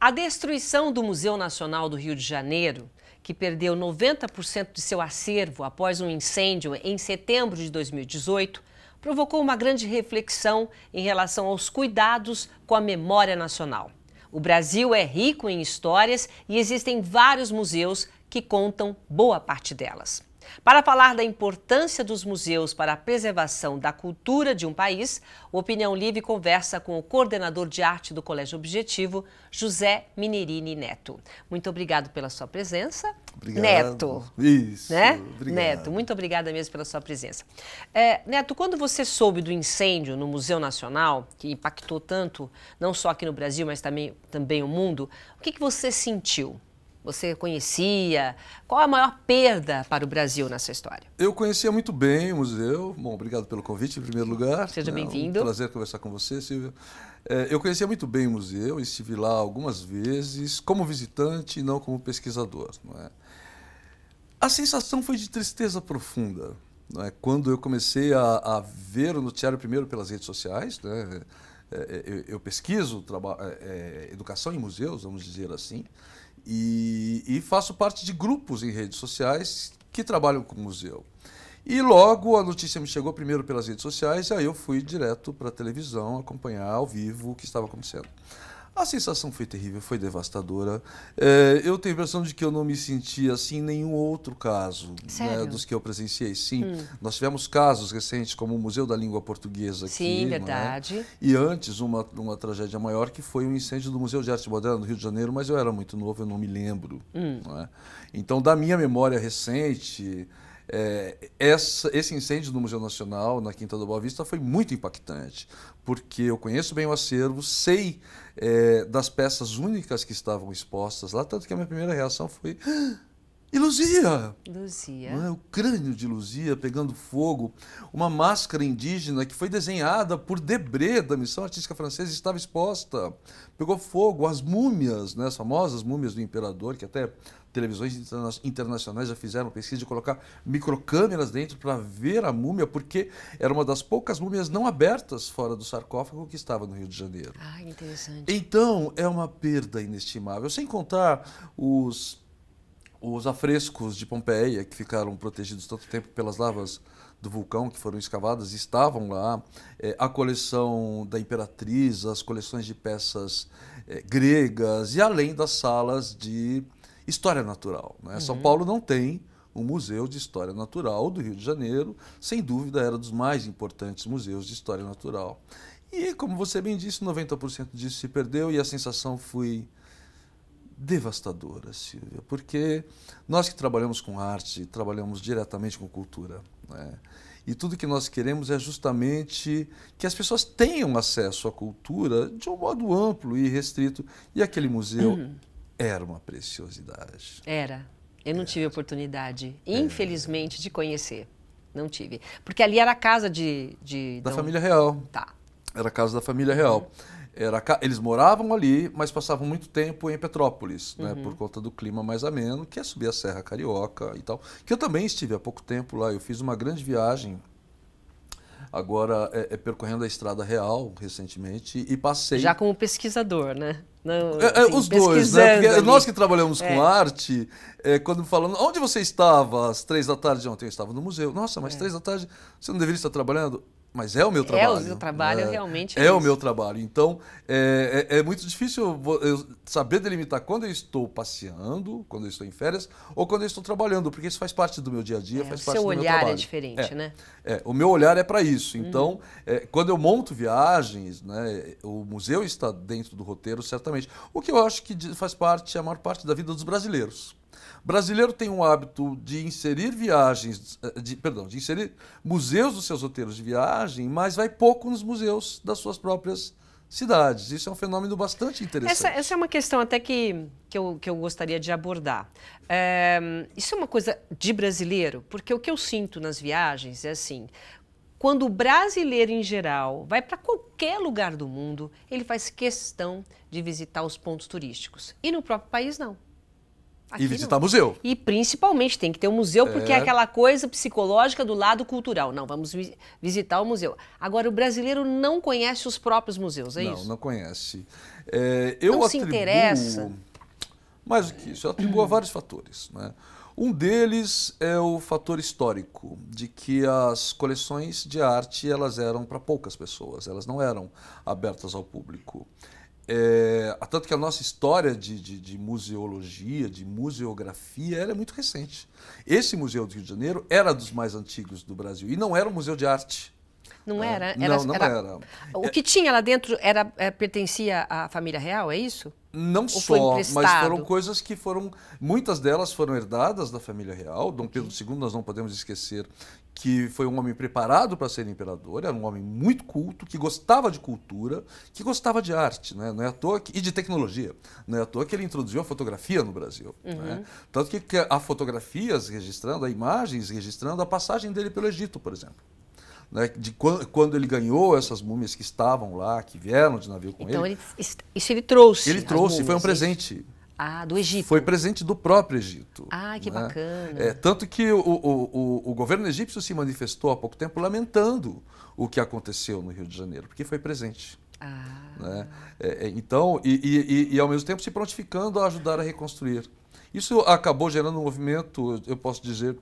A destruição do Museu Nacional do Rio de Janeiro, que perdeu 90% de seu acervo após um incêndio em setembro de 2018, provocou uma grande reflexão em relação aos cuidados com a memória nacional. O Brasil é rico em histórias e existem vários museus que contam boa parte delas. Para falar da importância dos museus para a preservação da cultura de um país, o Opinião Livre conversa com o coordenador de arte do Colégio Objetivo, José Minerini Neto. Muito obrigado pela sua presença. Obrigado. Neto. Isso. Né? Obrigado. Neto, muito obrigada mesmo pela sua presença. É, Neto, quando você soube do incêndio no Museu Nacional, que impactou tanto, não só aqui no Brasil, mas também, também o mundo, o que, que você sentiu? você conhecia? Qual a maior perda para o Brasil nessa história? Eu conhecia muito bem o museu. Bom, obrigado pelo convite, em primeiro lugar. Seja bem-vindo. É um prazer conversar com você, Silvia. É, eu conhecia muito bem o museu, estive lá algumas vezes, como visitante e não como pesquisador. Não é? A sensação foi de tristeza profunda. Não é? Quando eu comecei a, a ver o noticiário primeiro pelas redes sociais, né? É, é, eu, pesquiso é, educação em museus, vamos dizer assim, e, e faço parte de grupos em redes sociais que trabalham com o museu. E logo a notícia me chegou primeiro pelas redes sociais, e aí eu fui direto para a televisão acompanhar ao vivo o que estava acontecendo. A sensação foi terrível, foi devastadora. É, eu tenho a impressão de que eu não me senti assim em nenhum outro caso né, dos que eu presenciei. Sim, hum. nós tivemos casos recentes, como o Museu da Língua Portuguesa. Aqui, Sim, é? verdade. E antes, uma, uma tragédia maior, que foi o um incêndio do Museu de Arte Moderna do Rio de Janeiro, mas eu era muito novo, eu não me lembro. Hum. Não é? Então, da minha memória recente, é, essa, esse incêndio do Museu Nacional, na Quinta do Boa Vista, foi muito impactante, porque eu conheço bem o acervo, sei é, das peças únicas que estavam expostas lá, tanto que a minha primeira reação foi. Ah, e Luzia! Luzia. É? O crânio de Luzia pegando fogo, uma máscara indígena que foi desenhada por Debré, da Missão Artística Francesa, estava exposta. Pegou fogo, as múmias, né, as famosas múmias do imperador, que até televisões internacionais já fizeram pesquisa de colocar microcâmeras dentro para ver a múmia, porque era uma das poucas múmias não abertas fora do sarcófago que estava no Rio de Janeiro. Ah, interessante. Então, é uma perda inestimável, sem contar os os afrescos de Pompeia, que ficaram protegidos tanto tempo pelas lavas do vulcão que foram escavadas, estavam lá, é, a coleção da Imperatriz, as coleções de peças é, gregas, e além das salas de história natural. Né? Uhum. São Paulo não tem um museu de história natural do Rio de Janeiro, sem dúvida era dos mais importantes museus de história natural. E como você bem disse, 90% disso se perdeu e a sensação foi devastadora, Silvia, porque nós que trabalhamos com arte, trabalhamos diretamente com cultura, né? E tudo que nós queremos é justamente que as pessoas tenham acesso à cultura de um modo amplo e restrito. E aquele museu uhum. Era uma preciosidade. Era. Eu não era. É. tive oportunidade, é. infelizmente, de conhecer. Não tive. Porque ali era a casa de. de da Dom... família real. Tá. Era a casa da família real. Era ca... Eles moravam ali, mas passavam muito tempo em Petrópolis, né, uhum. né, por conta do clima mais ameno, que é subir a Serra Carioca e tal. Que eu também estive há pouco tempo lá. Eu fiz uma grande viagem Agora, é, é, percorrendo a Estrada Real, recentemente, e passei... Já como pesquisador, né? Não, é, é os dois, né? Porque ali. nós que trabalhamos com é. arte, é, quando falando, onde você estava às três da tarde ontem? Eu estava no museu. Nossa, mas três da tarde, você não deveria estar trabalhando? mas é o meu é trabalho. É o meu trabalho, né? realmente. É, é o meu trabalho. Então, é, é, é muito difícil eu saber delimitar quando eu estou passeando, quando eu estou em férias, ou quando eu estou trabalhando, porque isso faz parte do meu dia a dia, é, faz parte do meu trabalho. O seu olhar é diferente, é, né? É, o meu olhar é para isso. Uhum. Então, uhum. quando eu monto viagens, né, o museu está dentro do roteiro, certamente. O que eu acho que faz parte, a maior parte da vida dos brasileiros. Brasileiro tem um hábito de inserir viagens, eh, de, perdão, de inserir museus nos seus roteiros de viagem, mas vai pouco nos museus das suas próprias cidades. Isso é um fenômeno bastante interessante. Essa, essa é uma questão até que, que, eu, que eu gostaria de abordar. É, isso é uma coisa de brasileiro, porque o que eu sinto nas viagens é assim. Quando o brasileiro em geral vai para qualquer lugar do mundo, ele faz questão de visitar os pontos turísticos. E no próprio país, não. Aqui e visitar não. museu. E principalmente tem que ter um museu, porque é. é aquela coisa psicológica do lado cultural. Não, vamos vi visitar o museu. Agora, o brasileiro não conhece os próprios museus, é não, isso? Não, não conhece. É, eu não atribuo, se interessa. Mais do que isso, eu atribuo a vários fatores. Né? Um deles é o fator histórico, de que as coleções de arte elas eram para poucas pessoas, elas não eram abertas ao público. É, tanto que a nossa história de, de, de, museologia, de museografia, era muito recente. Esse Museu do Rio de Janeiro era dos mais antigos do Brasil e não era um museu de arte. Não é. era? era? Não, não era... era. O que tinha lá dentro era é, pertencia à família real, é isso? Não Ou só, mas foram coisas que foram. Muitas delas foram herdadas da família real. Dom Pedro II, nós não podemos esquecer que foi um homem preparado para ser imperador, era um homem muito culto, que gostava de cultura, que gostava de arte, né? não é à toa que, e de tecnologia. Não é à toa que ele introduziu a fotografia no Brasil. Uhum. Né? Tanto que há fotografias registrando, há imagens registrando a passagem dele pelo Egito, por exemplo né, de quando, quando, ele ganhou essas múmias que estavam lá, que vieram de navio com então, ele. Então, isso ele trouxe. Ele trouxe, múmias, foi um é presente. Isso. Ah, do Egito. Foi presente do próprio Egito. Ah, que né? bacana. É, tanto que o, o, o, o, governo egípcio se manifestou há pouco tempo lamentando o que aconteceu no Rio de Janeiro, porque foi presente. Ah. Né? É, é então, e, e, e ao mesmo tempo se prontificando a ajudar a reconstruir. Isso acabou gerando um movimento, eu posso dizer,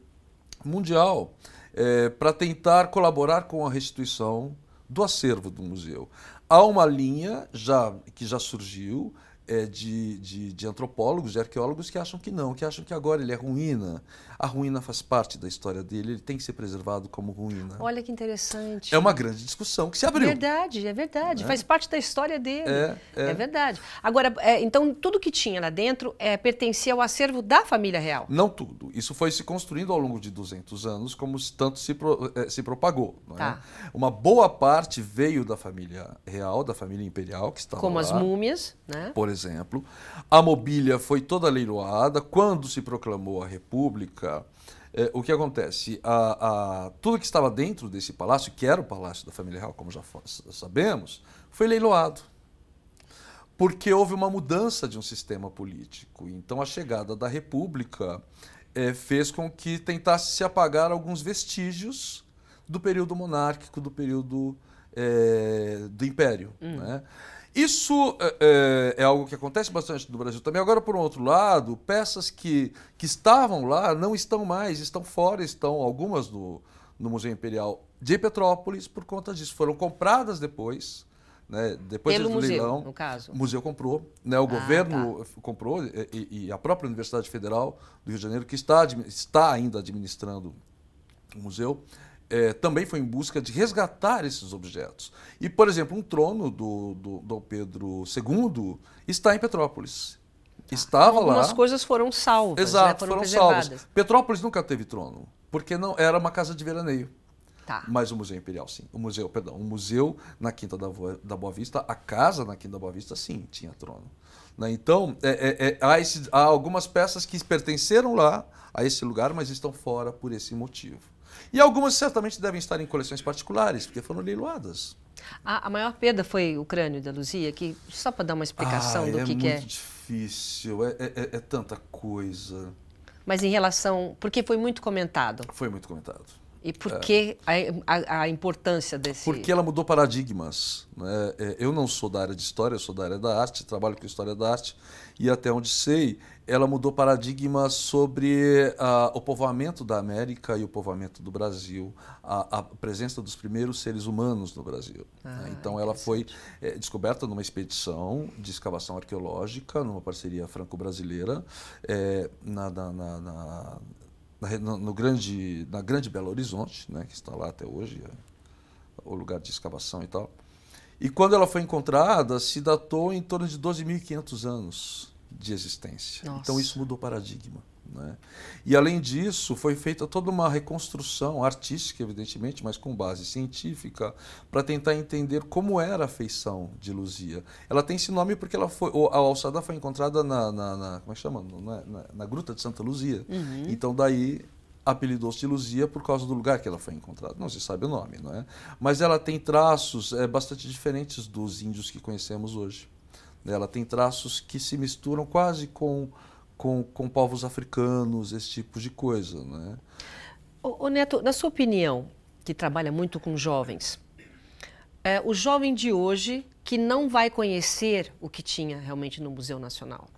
mundial é, para tentar colaborar com a restituição do acervo do museu. Há uma linha já que já surgiu é, de, de, de, antropólogos, de arqueólogos que acham que não, que acham que agora ele é ruína. A ruína faz parte da história dele, ele tem que ser preservado como ruína. Olha que interessante. É uma grande discussão que se abriu. É verdade, é verdade. É? Faz parte da história dele. É, é. é verdade. Agora, é, então, tudo que tinha lá dentro é, pertencia ao acervo da família real? Não tudo. Isso foi se construindo ao longo de 200 anos, como tanto se, pro, é, se propagou. Tá. Uma boa parte veio da família real, da família imperial, que está como lá. Como as múmias, né? Por exemplo exemplo, a mobília foi toda leiloada. Quando se proclamou a República, é, o que acontece? A, a, tudo que estava dentro desse palácio, que era o palácio da família real, como já sabemos, foi leiloado. Porque houve uma mudança de um sistema político. Então, a chegada da República é, fez com que tentasse se apagar alguns vestígios do período monárquico, do período é, do Império. Hum. Né? Isso é, é, algo que acontece bastante no Brasil também. Agora, por um outro lado, peças que, que estavam lá não estão mais, estão fora, estão algumas no, no Museu Imperial de Petrópolis por conta disso. Foram compradas depois. Né? Depois Pelo do museu, leilão, no caso. o museu comprou, né? o ah, governo tá. comprou eh, e, e, a própria Universidade Federal do Rio de Janeiro, que está, está ainda administrando o museu, é, também foi em busca de resgatar esses objetos. E, por exemplo, um trono do, do, do Pedro II está em Petrópolis. Tá. Estava Algumas lá. Algumas coisas foram salvas. Né? Exato, né? foram, foram salvas. Petrópolis nunca teve trono, porque não era uma casa de veraneio. Tá. Mas o Museu Imperial, sim. O museu, perdão, o museu na Quinta da, da Boa Vista, a casa na Quinta da Boa Vista, sim, tinha trono. Né? Então, é, é, é há, esse, há algumas peças que pertenceram lá, a esse lugar, mas estão fora por esse motivo. E algumas certamente devem estar em coleções particulares, porque foram leiloadas. A, a maior perda foi o crânio da Luzia, que só para dar uma explicação ah, do é que, que é. é. É muito difícil, é, é, tanta coisa. Mas em relação. Porque foi muito comentado. Foi muito comentado. E por é. que é. a, a, a, importância desse... Porque ela mudou paradigmas. Né? É, eu não sou da área de história, eu sou da área da arte, trabalho com história da arte, e até onde sei, ela mudou paradigma sobre uh, o povoamento da América e o povoamento do Brasil, a, a presença dos primeiros seres humanos no Brasil. Ah, né? Então, ela foi é, descoberta numa expedição de escavação arqueológica, numa parceria franco-brasileira, é, na, na, na, no, grande, na Grande Belo Horizonte, né? que está lá até hoje, é, o lugar de escavação e tal. E quando ela foi encontrada, se datou em torno de 12.500 anos de existência. Então, Nossa. Então isso mudou o paradigma. Né? E além disso, foi feita toda uma reconstrução artística, evidentemente, mas com base científica, para tentar entender como era a feição de Luzia. Ela tem esse nome porque ela foi, a alçada foi encontrada na, na, na como é chama? Na, é, na, na gruta de Santa Luzia. Uhum. Então daí apelidou-se de Luzia por causa do lugar que ela foi encontrada. Não se sabe o nome, não é? Mas ela tem traços é, bastante diferentes dos índios que conhecemos hoje. Né? Ela tem traços que se misturam quase com, com, com povos africanos, esse tipo de coisa. Né? Ô, Neto, na sua opinião, que trabalha muito com jovens, é, o jovem de hoje que não vai conhecer o que tinha realmente no Museu Nacional,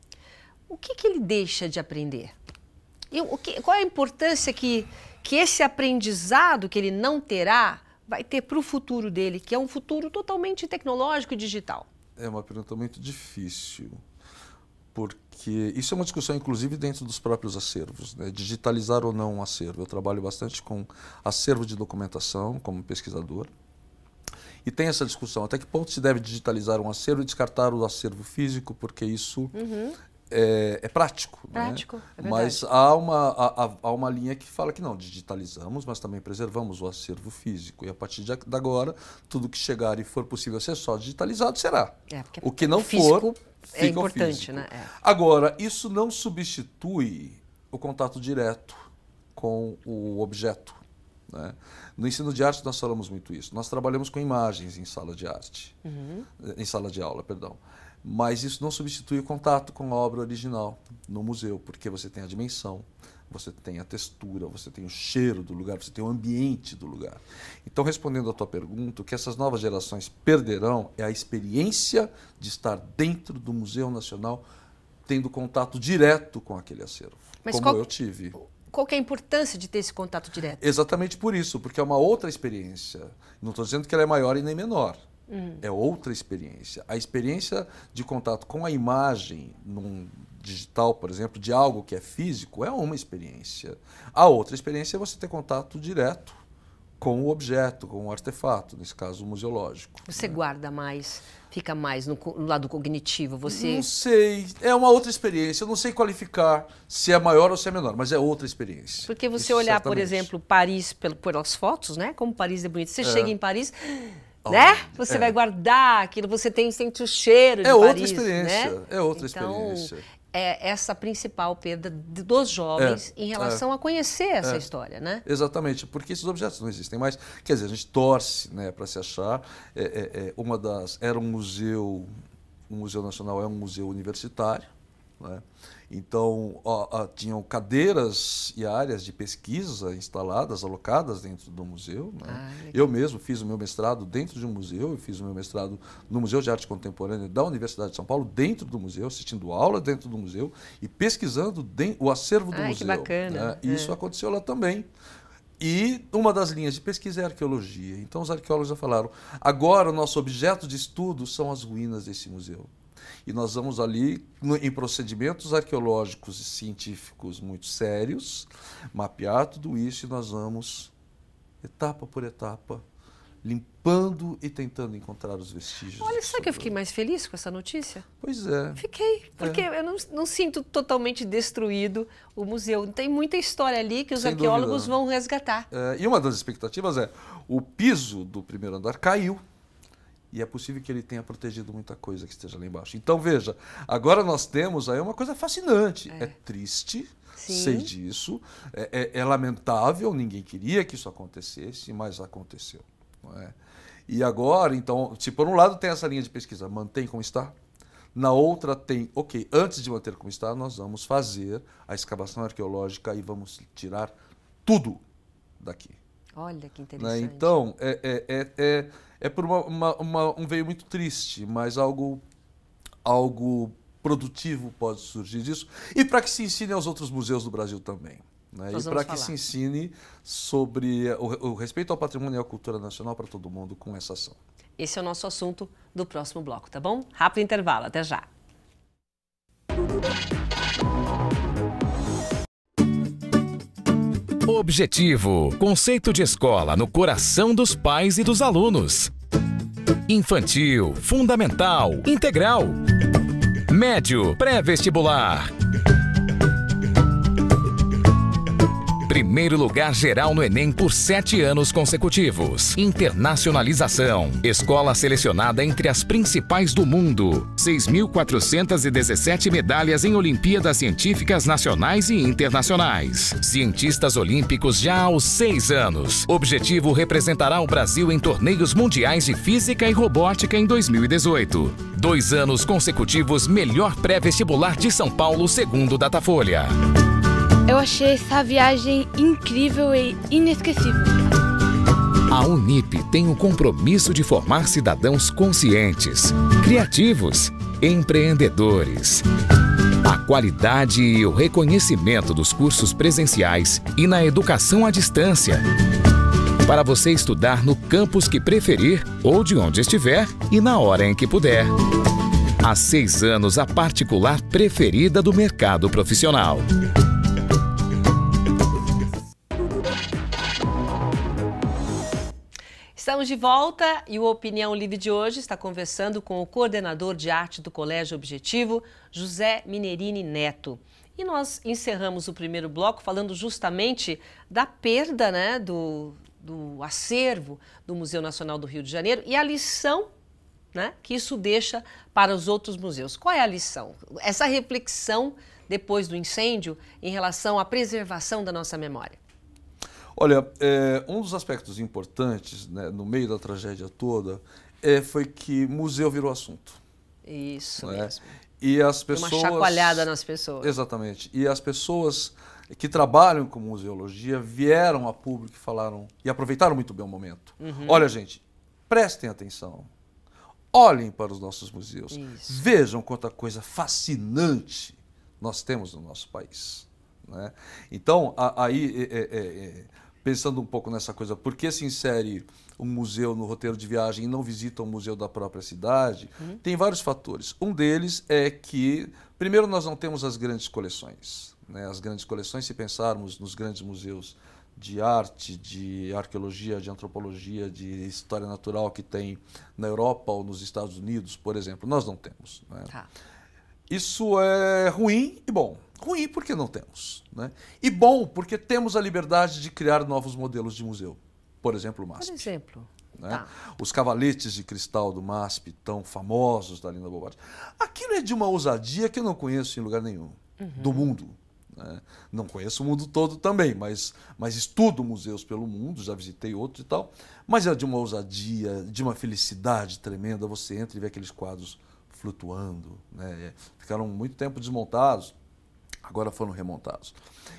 o que, que ele deixa de aprender? E o que, qual é a importância que, que esse aprendizado que ele não terá vai ter para o futuro dele, que é um futuro totalmente tecnológico e digital? É uma pergunta muito difícil, porque isso é uma discussão, inclusive, dentro dos próprios acervos, né? digitalizar ou não um acervo. Eu trabalho bastante com acervo de documentação, como pesquisador, e tem essa discussão até que ponto se deve digitalizar um acervo e descartar o acervo físico, porque isso uhum é, é, prático. Né? Prático, né? é Mas há uma, há, há, uma linha que fala que não, digitalizamos, mas também preservamos o acervo físico. E a partir de agora, tudo que chegar e for possível ser só digitalizado será. É, o que não for, é importante, né? É. Agora, isso não substitui o contato direto com o objeto. Né? No ensino de arte nós falamos muito isso. Nós trabalhamos com imagens em sala de arte, uhum. em sala de aula, perdão. Mas isso não substitui o contato com a obra original no museu, porque você tem a dimensão, você tem a textura, você tem o cheiro do lugar, você tem o ambiente do lugar. Então, respondendo à tua pergunta, o que essas novas gerações perderão é a experiência de estar dentro do Museu Nacional, tendo contato direto com aquele acervo, Mas como qual, eu tive. Qual é a importância de ter esse contato direto? Exatamente por isso, porque é uma outra experiência. Não estou dizendo que ela é maior e nem menor. Uhum. É outra experiência. A experiência de contato com a imagem num digital, por exemplo, de algo que é físico, é uma experiência. A outra experiência é você ter contato direto com o objeto, com o artefato, nesse caso museológico. Você né? guarda mais, fica mais no, no, lado cognitivo, você... Não sei, é uma outra experiência, eu não sei qualificar se é maior ou se é menor, mas é outra experiência. Porque você Isso, olhar, certamente. por exemplo, Paris pelas fotos, né? Como Paris é bonito, você é. chega em Paris né? É. Você é. vai guardar aquilo, você tem, sente o cheiro é de outra Paris, experiência, né? É outra então, experiência. É essa principal perda dos jovens é, em relação é. a conhecer essa é. história, né? Exatamente, porque esses objetos não existem mais. Quer dizer, a gente torce né, para se achar. uma das. Era um museu. O Museu Nacional é um museu universitário né? Então, ó, ó, tinham cadeiras e áreas de pesquisa instaladas, alocadas dentro do museu. Né? Ah, eu mesmo fiz o meu mestrado dentro de um museu, eu fiz o meu mestrado no Museu de Arte Contemporânea da Universidade de São Paulo, dentro do museu, assistindo aula dentro do museu e pesquisando o acervo do Ai, museu. Que bacana. Né? E é. isso aconteceu lá também. E uma das linhas de pesquisa é a arqueologia. Então, os arqueólogos já falaram: agora o nosso objeto de estudo são as ruínas desse museu. E nós vamos ali no, em procedimentos arqueológicos e científicos muito sérios, mapear tudo isso e nós vamos, etapa por etapa, limpando e tentando encontrar os vestígios. Olha, sabe que eu fiquei mais feliz com essa notícia? Pois é. Fiquei, é. porque é. eu não, não, sinto totalmente destruído o museu. Tem muita história ali que os Sem arqueólogos dúvida. vão resgatar. É, e uma das expectativas é, o piso do primeiro andar caiu. E é possível que ele tenha protegido muita coisa que esteja lá embaixo. Então, veja, agora nós temos aí uma coisa fascinante. É, é triste, Sim. sei disso, é, é, é, lamentável, ninguém queria que isso acontecesse, mas aconteceu. É? E agora, então, se por um lado tem essa linha de pesquisa, mantém como está, na outra tem, ok, antes de manter como está, nós vamos fazer a escavação arqueológica e vamos tirar tudo daqui. Olha que né? interessante. Então, é, é, é, é é por uma, uma, uma, um veio muito triste, mas algo, algo produtivo pode surgir disso. E para que se ensine aos outros museus do Brasil também. Né? E para que se ensine sobre o, o respeito ao patrimônio e à cultura nacional para todo mundo com essa ação. Esse é o nosso assunto do próximo bloco, tá bom? Rápido intervalo, até já. Objetivo conceito de escola no coração dos pais e dos alunos. Infantil, fundamental, integral. Médio, pré-vestibular. Primeiro lugar geral no Enem por sete anos consecutivos. Internacionalização. Escola selecionada entre as principais do mundo. 6.417 medalhas em Olimpíadas Científicas Nacionais e Internacionais. Cientistas olímpicos já os seis anos. Objetivo representará o Brasil em torneios mundiais de física e robótica em 2018. Dois anos consecutivos melhor pré-vestibular de São Paulo, segundo Datafolha. Eu achei essa viagem incrível e inesquecível. A Unip tem o compromisso de formar cidadãos conscientes, criativos, empreendedores. A qualidade e o reconhecimento dos cursos presenciais e na educação à distância para você estudar no campus que preferir ou de onde estiver e na hora em que puder. Há seis anos, a particular preferida do mercado profissional. Estamos de volta e o Opinião Livre de hoje está conversando com o coordenador de arte do Colégio Objetivo, José Minerini Neto. E nós encerramos o primeiro bloco falando justamente da perda né, do, do acervo do Museu Nacional do Rio de Janeiro e a lição né, que isso deixa para os outros museus. Qual é a lição? Essa reflexão depois do incêndio em relação à preservação da nossa memória. Olha, é, um dos aspectos importantes né, no meio da tragédia toda é, foi que museu virou assunto. Isso né? mesmo. E as pessoas. Uma chacoalhada nas pessoas. Exatamente. E as pessoas que trabalham com museologia vieram a público e falaram e aproveitaram muito bem o momento. Uhum. Olha, gente, prestem atenção. Olhem para os nossos museus. Isso. Vejam quanta coisa fascinante nós temos no nosso país. Né? Então, aí. É, é, é, é pensando um pouco nessa coisa, por que se insere um museu no roteiro de viagem e não visita um museu da própria cidade? Uhum. Tem vários fatores. Um deles é que, primeiro, nós não temos as grandes coleções. Né? As grandes coleções, se pensarmos nos grandes museus de arte, de arqueologia, de antropologia, de história natural que tem na Europa ou nos Estados Unidos, por exemplo, nós não temos. Né? Tá. Isso é ruim e bom. Ruim porque não temos. Né? E bom porque temos a liberdade de criar novos modelos de museu. Por exemplo, o MASP. Por exemplo. Né? Tá. Os cavaletes de cristal do MASP, tão famosos da Linda Bobardi. Aquilo é de uma ousadia que eu não conheço em lugar nenhum uhum. do mundo. Né? Não conheço o mundo todo também, mas, mas estudo museus pelo mundo, já visitei outros e tal. Mas é de uma ousadia, de uma felicidade tremenda. Você entra e vê aqueles quadros flutuando. Né? É, ficaram muito tempo desmontados agora foram remontados.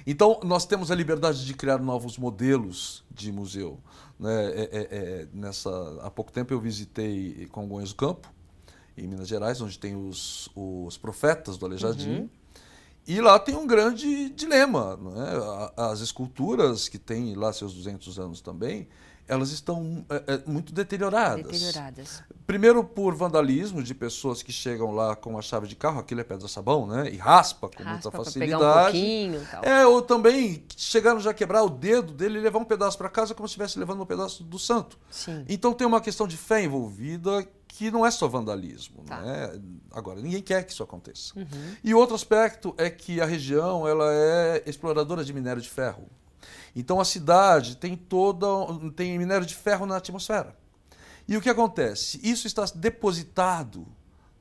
Então, nós temos a liberdade de criar novos modelos de museu. Né? É, é, é, nessa, há pouco tempo eu visitei Congonhas do Campo, em Minas Gerais, onde tem os, os profetas do Aleijadinho. Uhum. E lá tem um grande dilema. Né? As esculturas, que têm lá seus 200 anos também, elas estão é, é, muito deterioradas. deterioradas. Primeiro por vandalismo de pessoas que chegam lá com a chave de carro, aquilo é pedra sabão, né? E raspa com raspa muita facilidade. Um tal. É, ou também chegaram já a quebrar o dedo dele e levar um pedaço para casa como se estivesse levando um pedaço do santo. Sim. Então tem uma questão de fé envolvida que não é só vandalismo, tá. né? Agora ninguém quer que isso aconteça. Uhum. E outro aspecto é que a região ela é exploradora de minério de ferro. Então a cidade tem toda tem minério de ferro na atmosfera. E o que acontece? Isso está depositado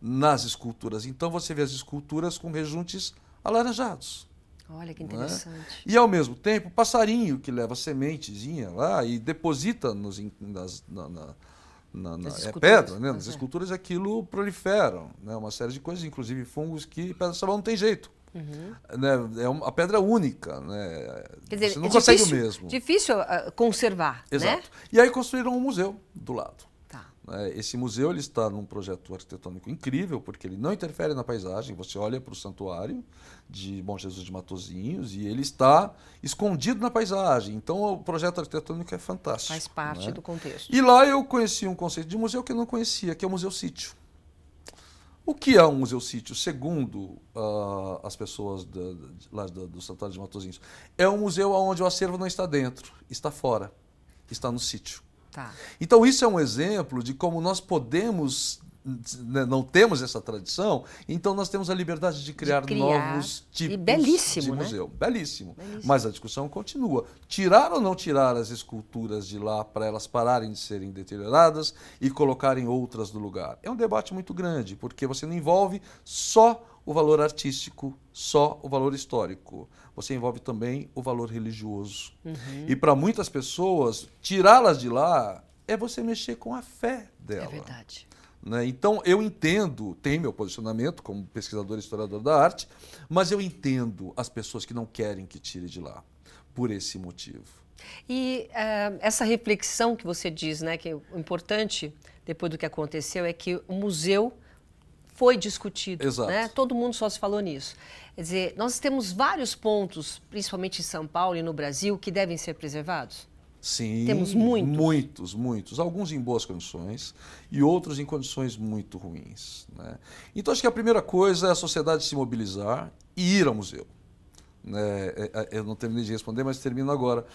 nas esculturas. Então você vê as esculturas com rejuntes alaranjados. Olha que é? interessante. É? E ao mesmo tempo, passarinho que leva sementezinha lá e deposita nos, nas, na, na, na, é pedra, né? nas é. esculturas aquilo proliferam, né? uma série de coisas, inclusive fungos que pedra sabão não tem jeito. Uhum. Né? É uma pedra única, né? Quer dizer, Você não é consegue difícil, o mesmo. Difícil ah, conservar, né? Exato. Né? E aí construíram um museu do lado. Tá. Né, esse museu ele está num projeto arquitetônico incrível, porque ele não interfere na paisagem. Você olha para o santuário de Bom Jesus de Matozinhos e ele está escondido na paisagem. Então o projeto arquitetônico é fantástico. Faz parte né? do contexto. E lá eu conheci um conceito de museu que eu não conhecia, que é o Museu Sítio. O que é um museu sítio, segundo uh, as pessoas da, da, lá do, do Santuário de Matozinhos? É um museu onde o acervo não está dentro, está fora, está no sítio. Tá. Então, isso é um exemplo de como nós podemos né, não temos essa tradição, então nós temos a liberdade de criar, de criar novos tipos de né? museu. Né? Belíssimo. belíssimo. Mas a discussão continua. Tirar ou não tirar as esculturas de lá para elas pararem de serem deterioradas e colocarem outras no lugar? É um debate muito grande, porque você não envolve só o valor artístico, só o valor histórico. Você envolve também o valor religioso. Uhum. E para muitas pessoas, tirá-las de lá é você mexer com a fé é dela. É verdade. Né? Então, eu entendo, tem meu posicionamento como pesquisador e historiador da arte, mas eu entendo as pessoas que não querem que tire de lá, por esse motivo. E uh, essa reflexão que você diz, né, que é importante depois do que aconteceu, é que o museu foi discutido. Né? Exato. Né? Todo mundo só se falou nisso. Quer dizer, nós temos vários pontos, principalmente em São Paulo e no Brasil, que devem ser preservados. Sim. Temos muitos. Muitos, muitos. Alguns em boas condições e outros em condições muito ruins. Né? Então, acho que a primeira coisa é a sociedade se mobilizar e ir ao museu. né é, é, eu não terminei de responder, mas termino agora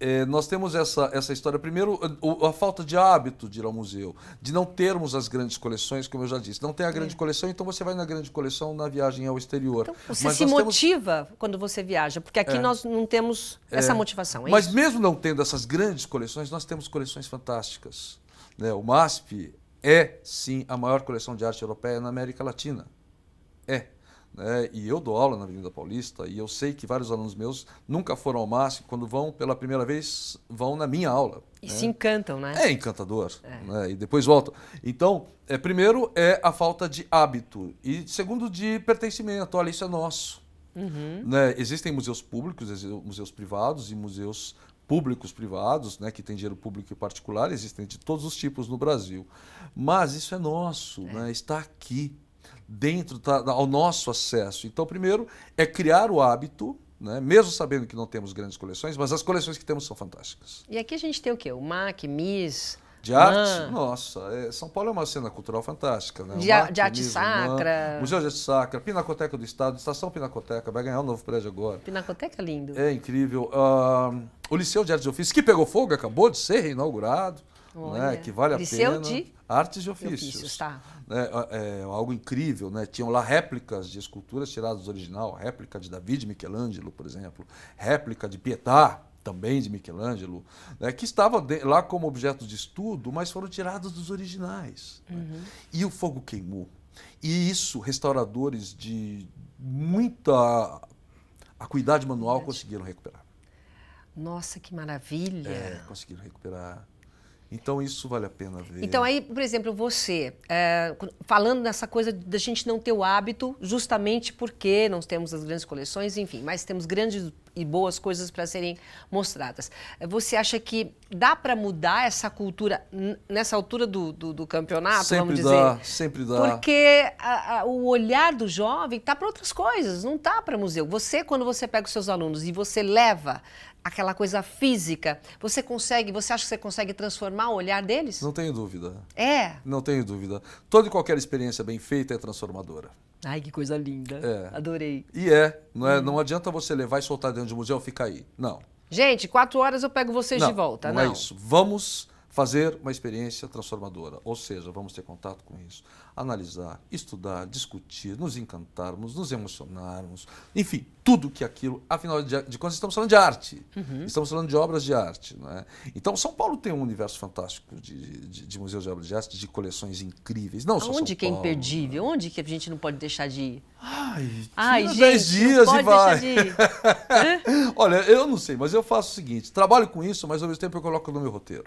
é, nós temos essa, essa história. Primeiro, a falta de hábito de ir ao museu, de não termos as grandes coleções, como eu já disse. Não tem a grande é. coleção, então você vai na grande coleção na viagem ao exterior. Então, você Mas se motiva temos... quando você viaja, porque aqui é. nós não temos é. essa motivação. É Mas isso? mesmo não tendo essas grandes coleções, nós temos coleções fantásticas. Né? O MASP é, sim, a maior coleção de arte europeia na América Latina. É né? e eu dou aula na Avenida Paulista, e eu sei que vários alunos meus nunca foram ao máximo quando vão pela primeira vez, vão na minha aula. E né? se encantam, né? É encantador, é. Né? e depois voltam. Então, é, primeiro é a falta de hábito, e segundo de pertencimento, olha, isso é nosso. Uhum. Né, existem museus públicos, museus privados e museus públicos, privados, né, que tem dinheiro público e particular, existem de todos os tipos no Brasil. Mas isso é nosso, é. Né, está aqui dentro, tá, ao nosso acesso. Então, primeiro, é criar o hábito né? mesmo sabendo que não temos grandes coleções, mas as coleções que temos são fantásticas. E aqui a gente tem o quê? O MAC, MIS... De Man. arte? Nossa, é, São Paulo é uma cena cultural fantástica. Né? De, de arte sacra. Man, Museu de Arte Sacra, Pinacoteca do Estado, Estação Pinacoteca, vai ganhar o um novo prédio agora. Pinacoteca é lindo. É incrível. Uh, o Liceu de Artes e Ofícios, que pegou fogo, acabou de ser reinaugurado. Né, Olha, né, que vale a pena. De... Artes e ofícios. ofícios tá. né, é, é, algo incrível, né? Tinham lá réplicas de esculturas tiradas do original, réplica de Davi de Michelangelo, por exemplo, réplica de Pietà, também de Michelangelo, né, que estavam lá como objetos de estudo, mas foram tirados dos originais. Né. Uhum. Né? E o fogo queimou. E isso, restauradores de muita acuidade manual Verdade. conseguiram recuperar. Nossa, que maravilha! É, conseguiram recuperar. Então isso vale a pena ver. Então aí, por exemplo, você é, falando nessa coisa da gente não ter o hábito, justamente porque não temos as grandes coleções, enfim, mas temos grandes e boas coisas para serem mostradas. Você acha que dá para mudar essa cultura nessa altura do, do, do campeonato? Sempre dá, sempre dá. Porque a, a, o olhar do jovem está para outras coisas, não está para museu. Você, quando você pega os seus alunos e você leva aquela coisa física, você consegue, você acha que você consegue transformar o olhar deles? Não tenho dúvida. É. Não tenho dúvida. Toda e qualquer experiência bem feita é transformadora. Ai, que coisa linda. É. Adorei. E é. Não, é, hum. não adianta você levar e soltar dentro de um museu, fica aí. Não. Gente, quatro horas eu pego vocês não, de volta, não. É não é isso. Vamos fazer uma experiência transformadora, ou seja, vamos ter contato com isso, analisar, estudar, discutir, nos encantarmos, nos emocionarmos, enfim, tudo que aquilo, afinal de contas, estamos falando de arte, uhum. estamos falando de obras de arte. Né? Então, São Paulo tem um universo fantástico de, de, de museus de obras de arte, de coleções incríveis, não só Onde que é Paulo, é imperdível? Né? Onde que a gente não pode deixar de ir? Ai, Ai gente, 10 dias e vai. Olha, eu não sei, mas eu faço o seguinte, trabalho com isso, mas ao mesmo tempo eu coloco no meu roteiro.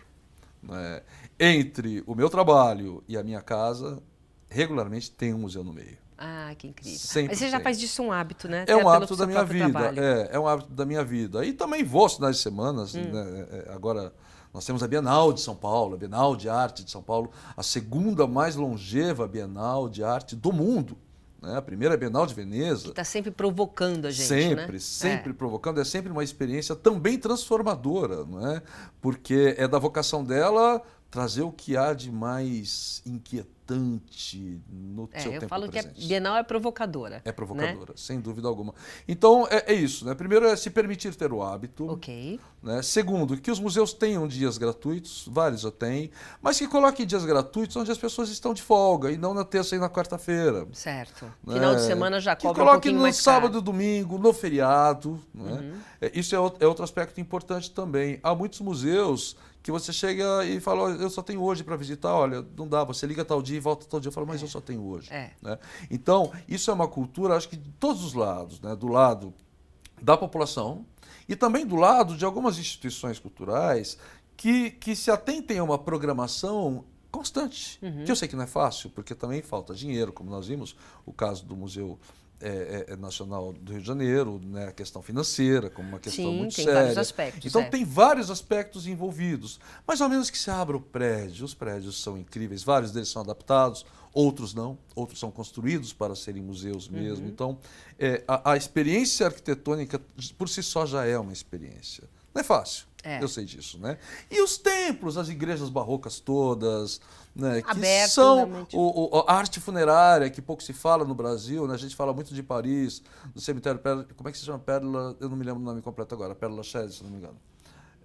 Né? Entre o meu trabalho e a minha casa, regularmente tem um museu no meio. Ah, que incrível. Sempre Mas você já faz disso um hábito, né? É um hábito da minha vida. É, é um hábito da minha vida. E também vou aos finais de semana, assim, hum. né? É, é, agora. Nós temos a Bienal de São Paulo, a Bienal de Arte de São Paulo, a segunda mais longeva Bienal de Arte do mundo né? A primeira Bienal de Veneza. Está sempre provocando a gente. Sempre, né? sempre é. provocando. É sempre uma experiência também transformadora, não é? Porque é da vocação dela trazer o que há de mais inquietante no é, seu tempo presente. Eu falo que a é Bienal é provocadora. É né? provocadora, né? sem dúvida alguma. Então, é, é, isso. Né? Primeiro é se permitir ter o hábito. Ok. Né? Segundo, que os museus tenham dias gratuitos, vários já têm, mas que coloquem dias gratuitos onde as pessoas estão de folga, e não na terça e na quarta-feira. Certo. Né? Final de semana já cobra que coloque no mais sábado, domingo, no feriado. Né? Uhum. É, isso é, é outro aspecto importante também. Há muitos museus que você chega e fala, eu só tenho hoje para visitar, olha, não dá, você liga tal dia e volta tal dia. Eu falo, mas é. eu só tenho hoje. É. Né? Então, isso é uma cultura, acho que de todos os lados, né? do lado da população e também do lado de algumas instituições culturais que, que se atentem a uma programação constante, uhum. que eu sei que não é fácil, porque também falta dinheiro, como nós vimos o caso do Museu é, é, é, Nacional do Rio de Janeiro, né, a questão financeira, como uma questão Sim, muito tem séria. Vários aspectos, então é. tem vários aspectos envolvidos. Mas ao menos que se abra o prédio, os prédios são incríveis, vários deles são adaptados, outros não, outros são construídos para serem museus mesmo. Uhum. Então é, a, a experiência arquitetônica por si só já é uma experiência. Não é fácil. É. Eu sei disso, né? E os templos, as igrejas barrocas todas, né? Aberto, que são o, o, a arte funerária, que pouco se fala no Brasil, né? A gente fala muito de Paris, do cemitério Pérola, como é que se chama? Pérola, eu não me lembro o nome completo agora, Pérola Chese, se não me engano.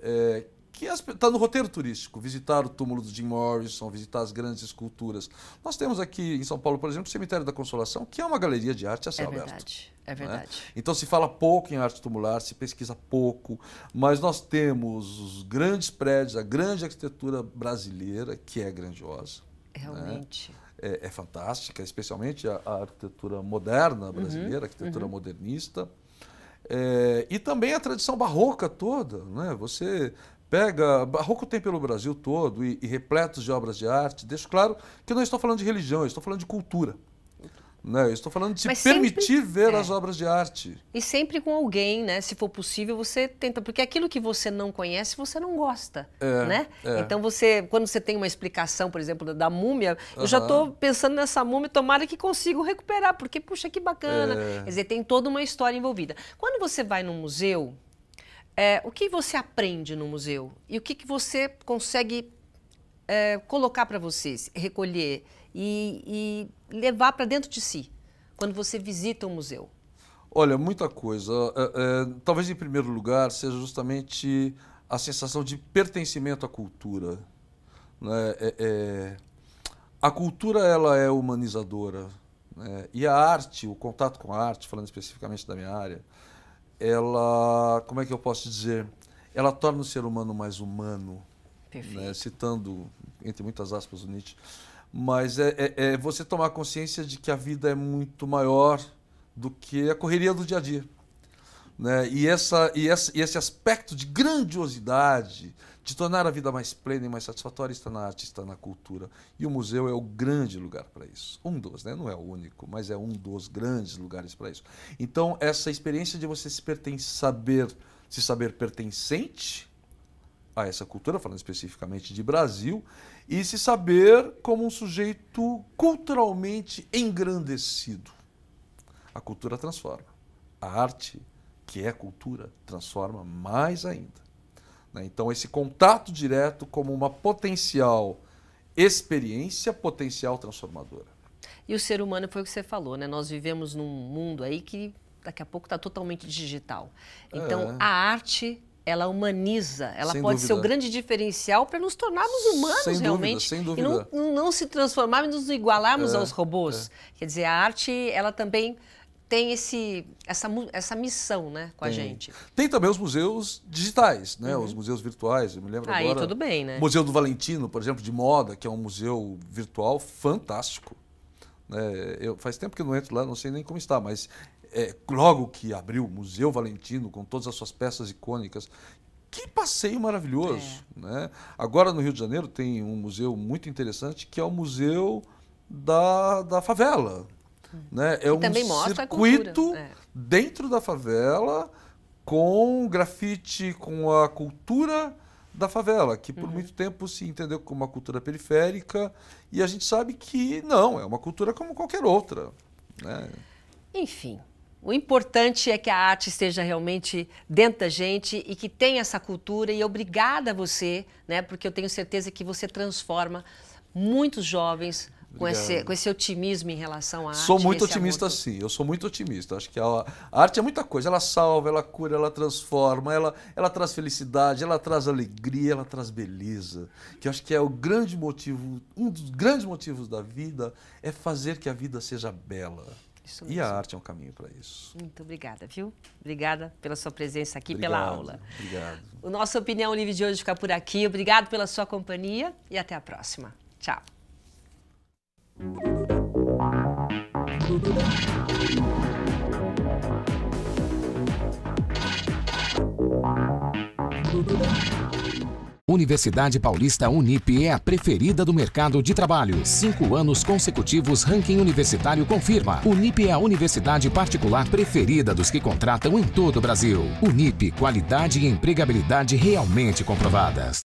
É, que está no roteiro turístico, visitar o túmulo do Jim Morrison, visitar as grandes esculturas. Nós temos aqui em São Paulo, por exemplo, o Cemitério da Consolação, que é uma galeria de arte a céu é aberto. Verdade. É né? verdade. Né? Então se fala pouco em arte tumular, se pesquisa pouco, mas nós temos os grandes prédios, a grande arquitetura brasileira, que é grandiosa. Né? Realmente. Né? É, é, fantástica, especialmente a, a arquitetura moderna uhum, brasileira, uhum, a arquitetura uhum. modernista. É, e também a tradição barroca toda. Né? Você Pega, barroco tem pelo Brasil todo e, e repletos de obras de arte. Deixo claro que eu não estou falando de religião, eu estou falando de cultura. Né? Eu estou falando de se permitir sempre, ver é. as obras de arte. E sempre com alguém, né? Se for possível, você tenta. Porque aquilo que você não conhece, você não gosta. É, né? É. Então, você, quando você tem uma explicação, por exemplo, da múmia, uhum. eu já estou pensando nessa múmia, tomara que consigo recuperar, porque, puxa, que bacana. É. Quer dizer, tem toda uma história envolvida. Quando você vai num museu, é, o que você aprende no museu e o que, que você consegue é, colocar para vocês, recolher e, e levar para dentro de si quando você visita o um museu? Olha, muita coisa. É, é, talvez em primeiro lugar seja justamente a sensação de pertencimento à cultura. Né? É, é, a cultura ela é humanizadora né? e a arte, o contato com a arte, falando especificamente da minha área, ela, como é que eu posso dizer? Ela torna o ser humano mais humano, né? citando, entre muitas aspas, o Nietzsche. Mas é, é, é você tomar consciência de que a vida é muito maior do que a correria do dia a dia. Né? E, essa, e, essa, e esse aspecto de grandiosidade, de tornar a vida mais plena e mais satisfatória, está na arte, está na cultura. E o museu é o grande lugar para isso. Um dos, né? não é o único, mas é um dos grandes lugares para isso. Então, essa experiência de você se pertence, saber, se saber pertencente a essa cultura, falando especificamente de Brasil, e se saber como um sujeito culturalmente engrandecido. A cultura transforma. A arte transforma que é cultura, transforma mais ainda. Né? Então, esse contato direto como uma potencial experiência, potencial transformadora. E o ser humano foi o que você falou, né? Nós vivemos num mundo aí que daqui a pouco está totalmente digital. Então, é. a arte ela humaniza, ela sem pode dúvida. ser o grande diferencial para nos tornarmos humanos sem realmente dúvida, dúvida. e não, não se transformarmos, e nos igualarmos é, aos robôs. É. Quer dizer, a arte ela também tem esse, essa, essa missão né, com tem. a gente. Tem também os museus digitais, né, uhum. os museus virtuais. Eu me lembro Aí agora. tudo bem, né? O Museu do Valentino, por exemplo, de moda, que é um museu virtual fantástico. É, eu, faz tempo que não entro lá, não sei nem como está, mas é, logo que abriu o Museu Valentino, com todas as suas peças icônicas, que passeio maravilhoso. É. Né? Agora no Rio de Janeiro tem um museu muito interessante que é o Museu da, da Favela. Né? É um circuito é. dentro da favela com grafite, com a cultura da favela, que por uhum. muito tempo se entendeu como uma cultura periférica, e a gente sabe que não, é uma cultura como qualquer outra. Né? Enfim, o importante é que a arte esteja realmente dentro da gente e que tenha essa cultura, e obrigada a você, né, porque eu tenho certeza que você transforma muitos jovens com esse, com esse otimismo em relação à sou arte. Sou muito otimista, amor... sim. Eu sou muito otimista. Acho que a, a, arte é muita coisa. Ela salva, ela cura, ela transforma, ela, ela traz felicidade, ela traz alegria, ela traz beleza. Que eu acho que é o grande motivo, um dos grandes motivos da vida é fazer que a vida seja bela. E a arte é um caminho para isso. Muito obrigada, viu? Obrigada pela sua presença aqui, obrigado, pela aula. Obrigado. O nosso Opinião Livre de hoje fica por aqui. Obrigado pela sua companhia e até a próxima. Tchau. Universidade Paulista Unip é a preferida do mercado de trabalho. Cinco anos consecutivos, ranking universitário confirma. Unip é a universidade particular preferida dos que contratam em todo o Brasil. Unip, qualidade e empregabilidade realmente comprovadas.